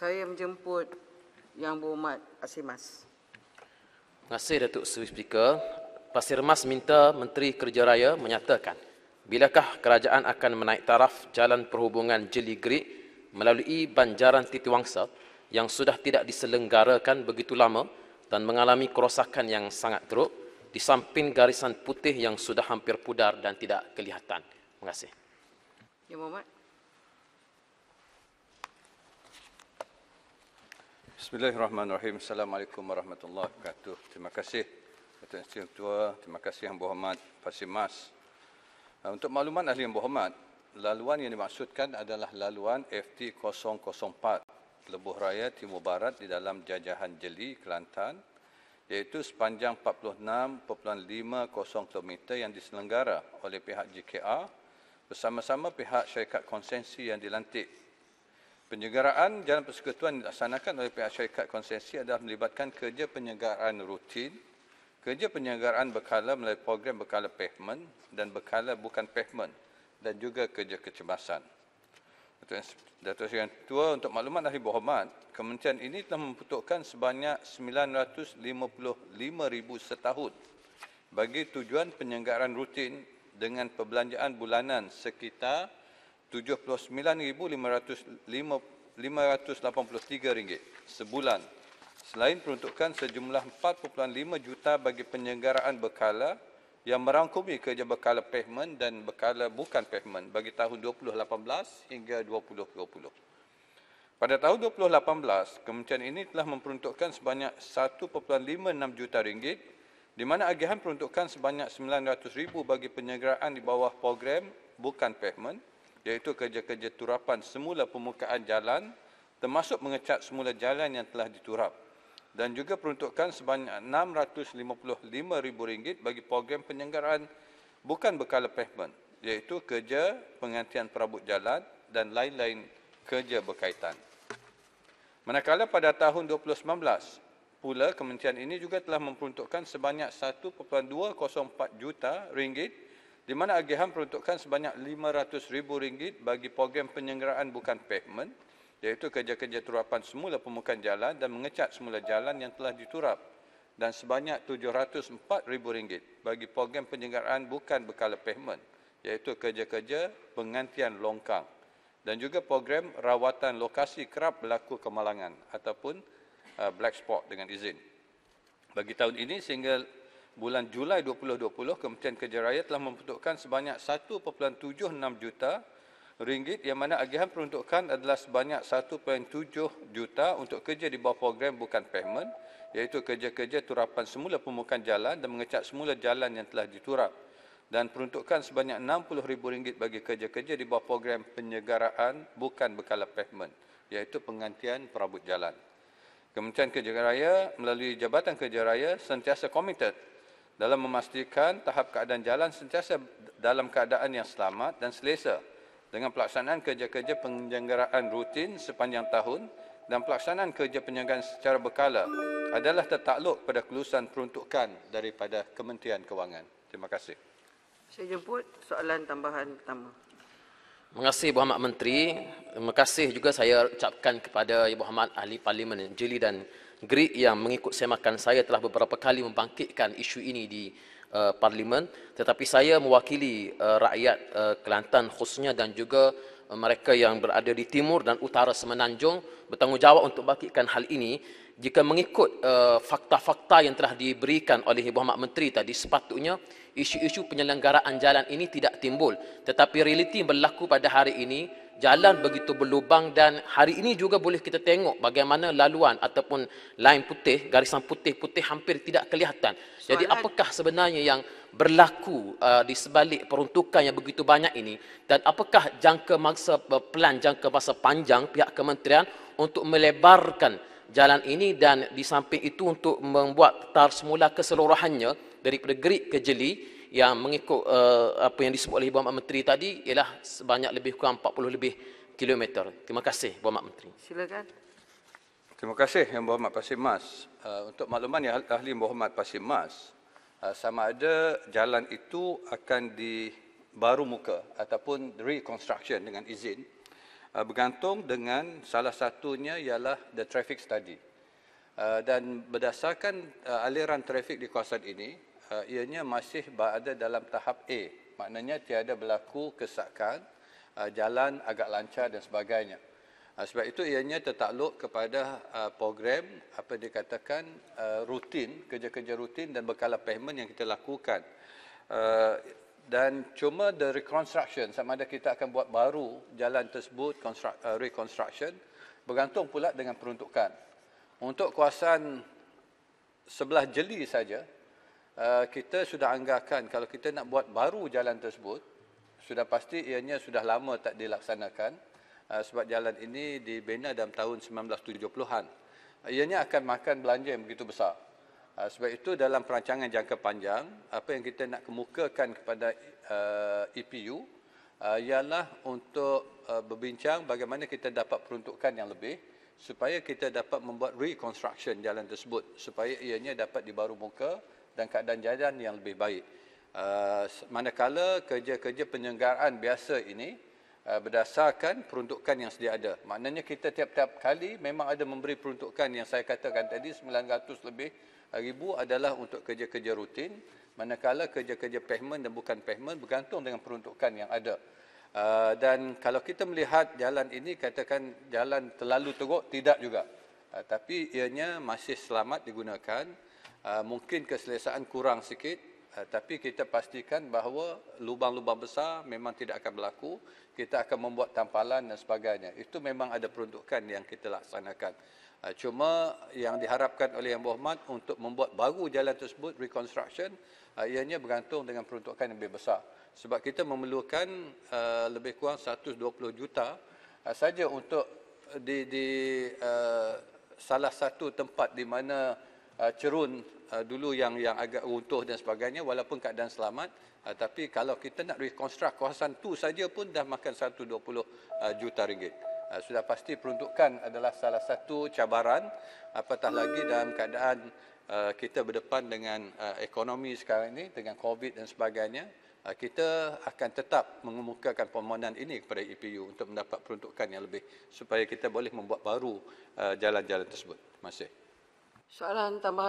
Saya menjemput Yang Berhormat Asimas. Terima kasih Datuk Seri Speaker. Pasir Mas minta Menteri Kerja Raya menyatakan bilakah kerajaan akan menaik taraf jalan perhubungan Jeli Gerik melalui banjaran Titiwangsa yang sudah tidak diselenggarakan begitu lama dan mengalami kerosakan yang sangat teruk di samping garisan putih yang sudah hampir pudar dan tidak kelihatan. Terima kasih. Ya, Muhammad. Bismillahirrahmanirrahim. Assalamualaikum warahmatullahi wabarakatuh. Terima kasih Datuk Insinyur Tua. Terima kasih Yang Berhormat Pasir Mas. Ah, untuk makluman ahli yang berhormat, laluan yang dimaksudkan adalah laluan FT004 Lebuh Raya Timur Barat di dalam jajahan Jeli, Kelantan iaitu sepanjang 46.50 km yang diselenggara oleh pihak JKR bersama-sama pihak syarikat konsensi yang dilantik Penyegaraan jalan persekutuan dilaksanakan oleh pihak syarikat konsesi adalah melibatkan kerja penyegaraan rutin, kerja penyegaraan berkala melalui program berkala pavement dan berkala bukan pavement dan juga kerja kecemasan. Datuk Seri Yang Tua, untuk maklumat Ahli Berhormat, kementerian ini telah memputuskan sebanyak RM955,000 setahun bagi tujuan penyegaraan rutin dengan perbelanjaan bulanan sekitar rm ringgit sebulan selain peruntukan sejumlah 4.5 juta bagi penyelenggaraan berkala yang merangkumi kerja berkala pavement dan berkala bukan pavement bagi tahun 2018 hingga 2020. Pada tahun 2018, kementerian ini telah memperuntukkan sebanyak 1.56 juta ringgit di mana agihan peruntukan sebanyak 900,000 bagi penyelenggaraan di bawah program bukan pavement iaitu kerja-kerja turapan semula permukaan jalan termasuk mengecat semula jalan yang telah diturap dan juga peruntukan sebanyak RM655,000 bagi program penyenggaraan bukan berkala pavement iaitu kerja penggantian perabot jalan dan lain-lain kerja berkaitan. Manakala pada tahun 2019 pula kementerian ini juga telah memperuntukkan sebanyak 1.204 juta ringgit di mana agihan peruntukkan sebanyak RM500,000 bagi program penyengeraan bukan pavement iaitu kerja-kerja turapan semula permukaan jalan dan mengecat semula jalan yang telah diturap dan sebanyak RM704,000 bagi program penyengeraan bukan bekala pavement iaitu kerja-kerja penggantian longkang dan juga program rawatan lokasi kerap berlaku kemalangan ataupun uh, black spot dengan izin. Bagi tahun ini sehingga bulan Julai 2020, Kementerian Kerja Raya telah membentukkan sebanyak 1.76 juta ringgit yang mana agihan peruntukan adalah sebanyak 1.7 juta untuk kerja di bawah program bukan payment iaitu kerja-kerja turapan semula pemukaan jalan dan mengecat semula jalan yang telah diturap dan peruntukan sebanyak RM60,000 bagi kerja-kerja di bawah program penyegaraan bukan bekala pavement iaitu penggantian perabot jalan. Kementerian Kerja Raya melalui Jabatan Kerja Raya sentiasa komited dalam memastikan tahap keadaan jalan sentiasa dalam keadaan yang selamat dan selesa dengan pelaksanaan kerja-kerja penyelenggaraan rutin sepanjang tahun dan pelaksanaan kerja penyelenggaraan secara berkala adalah tertakluk pada kelulusan peruntukan daripada Kementerian Kewangan. Terima kasih. Saya jemput soalan tambahan pertama mengasihi Muhammad Menteri, terima kasih juga saya ucapkan kepada Ibu Ahmad Ahli Parlimen Jeli dan Greek yang mengikut semakan saya telah beberapa kali membangkitkan isu ini di uh, Parlimen. Tetapi saya mewakili uh, rakyat uh, Kelantan khususnya dan juga mereka yang berada di timur dan utara semenanjung bertanggungjawab untuk bakitkan hal ini jika mengikut uh, fakta-fakta yang telah diberikan oleh Ibu Ahmad Menteri tadi sepatutnya isu-isu penyelenggaraan jalan ini tidak timbul tetapi realiti berlaku pada hari ini jalan begitu berlubang dan hari ini juga boleh kita tengok bagaimana laluan ataupun line putih garisan putih-putih hampir tidak kelihatan Soalan. jadi apakah sebenarnya yang berlaku uh, di sebalik peruntukan yang begitu banyak ini dan apakah jangka masa uh, pelan jangka masa panjang pihak kementerian untuk melebarkan jalan ini dan di samping itu untuk membuat tar semula keseluruhannya dari gerik ke jeli yang mengikut uh, apa yang disebut oleh Ibu Mak Menteri tadi ialah sebanyak lebih kurang 40 lebih kilometer. Terima kasih Ibu Mak Menteri. Silakan. Terima kasih Yang Berhormat Pasir Mas. Uh, untuk makluman yang Ahli Berhormat Pasir Mas, Ah, sama ada jalan itu akan di baru muka ataupun reconstruction dengan izin ah, bergantung dengan salah satunya ialah the traffic study ah, dan berdasarkan aliran trafik di kawasan ini ianya masih berada dalam tahap A maknanya tiada berlaku kesakan jalan agak lancar dan sebagainya Ah, sebab itu ianya tertakluk kepada ah, program apa dikatakan ah, rutin, kerja-kerja rutin dan bekala payment yang kita lakukan. Dan cuma the reconstruction, sama ada kita akan buat baru jalan tersebut, reconstruction, bergantung pula dengan peruntukan. Untuk kawasan sebelah jeli saja, kita sudah anggarkan kalau kita nak buat baru jalan tersebut, sudah pasti ianya sudah lama tak dilaksanakan. Ah, sebab jalan ini dibina dalam tahun 1970-an. Ianya akan makan belanja yang begitu besar. Ah, sebab itu dalam perancangan jangka panjang, apa yang kita nak kemukakan kepada ah, EPU ialah untuk berbincang bagaimana kita dapat peruntukan yang lebih supaya kita dapat membuat reconstruction jalan tersebut supaya ianya dapat dibaru muka dan keadaan jalan yang lebih baik. manakala kerja-kerja penyelenggaraan biasa ini Eh, berdasarkan peruntukan yang sedia ada. Maknanya kita tiap-tiap kali memang ada memberi peruntukan yang saya katakan tadi 900 lebih ribu adalah untuk kerja-kerja rutin manakala kerja-kerja payment dan bukan payment bergantung dengan peruntukan yang ada. Eh, dan kalau kita melihat jalan ini katakan jalan terlalu teruk, tidak juga. Eh, tapi ianya masih selamat digunakan. Mungkin keselesaan kurang sikit Eh, tapi kita pastikan bahawa lubang-lubang besar memang tidak akan berlaku. Kita akan membuat tampalan dan sebagainya. Itu memang ada peruntukan yang kita laksanakan. Uh, cuma yang diharapkan oleh Yang Berhormat untuk membuat baru jalan tersebut, reconstruction, uh, ianya bergantung dengan peruntukan yang lebih besar. Sebab kita memerlukan uh, lebih kurang 120 juta uh, saja untuk di, di uh, salah satu tempat di mana uh, cerun uh, dulu yang yang agak runtuh dan sebagainya walaupun keadaan selamat uh, tapi kalau kita nak reconstruct kawasan tu saja pun dah makan 120 uh, juta ringgit. Uh, sudah pasti peruntukan adalah salah satu cabaran apatah lagi dalam keadaan uh, kita berdepan dengan uh, ekonomi sekarang ini dengan Covid dan sebagainya uh, kita akan tetap mengemukakan permohonan ini kepada EPU untuk mendapat peruntukan yang lebih supaya kita boleh membuat baru uh, jalan-jalan tersebut. Masih. Soalan tambahan